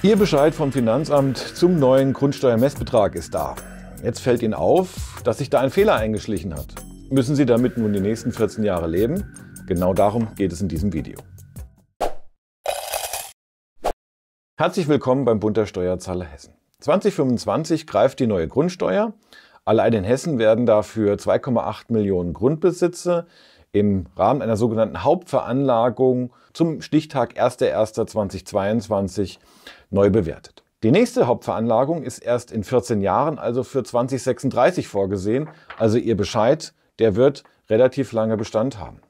Ihr Bescheid vom Finanzamt zum neuen Grundsteuermessbetrag ist da. Jetzt fällt Ihnen auf, dass sich da ein Fehler eingeschlichen hat. Müssen Sie damit nun die nächsten 14 Jahre leben? Genau darum geht es in diesem Video. Herzlich willkommen beim Bund der Steuerzahler Hessen. 2025 greift die neue Grundsteuer. Allein in Hessen werden dafür 2,8 Millionen Grundbesitze im Rahmen einer sogenannten Hauptveranlagung zum Stichtag 1.1.2022 neu bewertet. Die nächste Hauptveranlagung ist erst in 14 Jahren, also für 2036 vorgesehen. Also Ihr Bescheid, der wird relativ lange Bestand haben.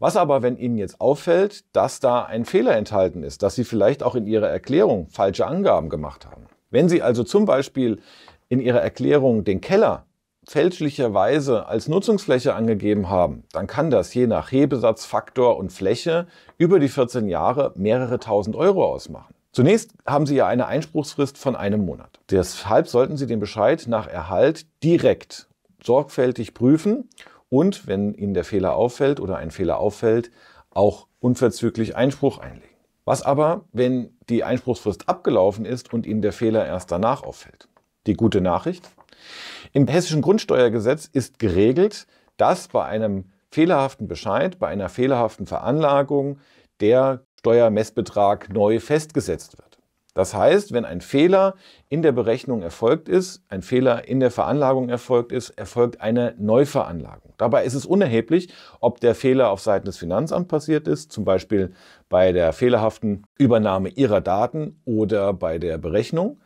Was aber, wenn Ihnen jetzt auffällt, dass da ein Fehler enthalten ist, dass Sie vielleicht auch in Ihrer Erklärung falsche Angaben gemacht haben? Wenn Sie also zum Beispiel in Ihrer Erklärung den Keller fälschlicherweise als Nutzungsfläche angegeben haben, dann kann das je nach Hebesatz, Faktor und Fläche über die 14 Jahre mehrere tausend Euro ausmachen. Zunächst haben Sie ja eine Einspruchsfrist von einem Monat. Deshalb sollten Sie den Bescheid nach Erhalt direkt sorgfältig prüfen und, wenn Ihnen der Fehler auffällt oder ein Fehler auffällt, auch unverzüglich Einspruch einlegen. Was aber, wenn die Einspruchsfrist abgelaufen ist und Ihnen der Fehler erst danach auffällt? die gute Nachricht. Im hessischen Grundsteuergesetz ist geregelt, dass bei einem fehlerhaften Bescheid, bei einer fehlerhaften Veranlagung der Steuermessbetrag neu festgesetzt wird. Das heißt, wenn ein Fehler in der Berechnung erfolgt ist, ein Fehler in der Veranlagung erfolgt ist, erfolgt eine Neuveranlagung. Dabei ist es unerheblich, ob der Fehler auf Seiten des Finanzamts passiert ist, zum Beispiel bei der fehlerhaften Übernahme Ihrer Daten oder bei der Berechnung,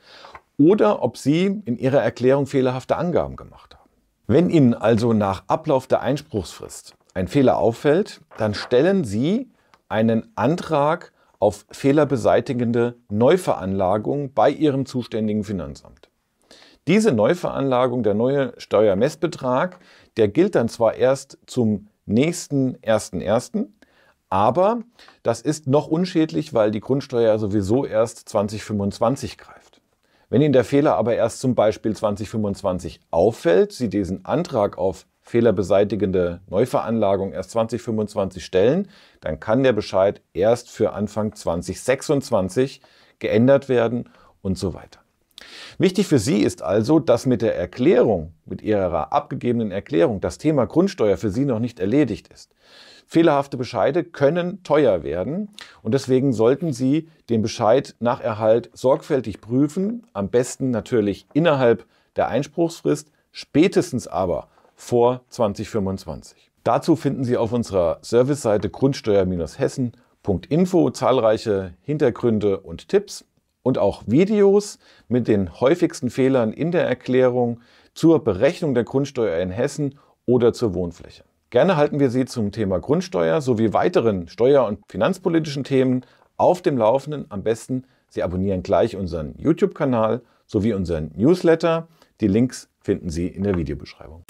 oder ob Sie in Ihrer Erklärung fehlerhafte Angaben gemacht haben. Wenn Ihnen also nach Ablauf der Einspruchsfrist ein Fehler auffällt, dann stellen Sie einen Antrag auf fehlerbeseitigende Neuveranlagung bei Ihrem zuständigen Finanzamt. Diese Neuveranlagung, der neue Steuermessbetrag, der gilt dann zwar erst zum nächsten 1.1., aber das ist noch unschädlich, weil die Grundsteuer sowieso erst 2025 greift. Wenn Ihnen der Fehler aber erst zum Beispiel 2025 auffällt, Sie diesen Antrag auf fehlerbeseitigende Neuveranlagung erst 2025 stellen, dann kann der Bescheid erst für Anfang 2026 geändert werden und so weiter. Wichtig für Sie ist also, dass mit der Erklärung, mit Ihrer abgegebenen Erklärung, das Thema Grundsteuer für Sie noch nicht erledigt ist. Fehlerhafte Bescheide können teuer werden und deswegen sollten Sie den Bescheid nach Erhalt sorgfältig prüfen, am besten natürlich innerhalb der Einspruchsfrist, spätestens aber vor 2025. Dazu finden Sie auf unserer Serviceseite grundsteuer-hessen.info zahlreiche Hintergründe und Tipps und auch Videos mit den häufigsten Fehlern in der Erklärung zur Berechnung der Grundsteuer in Hessen oder zur Wohnfläche. Gerne halten wir Sie zum Thema Grundsteuer sowie weiteren steuer- und finanzpolitischen Themen auf dem Laufenden. Am besten, Sie abonnieren gleich unseren YouTube-Kanal sowie unseren Newsletter. Die Links finden Sie in der Videobeschreibung.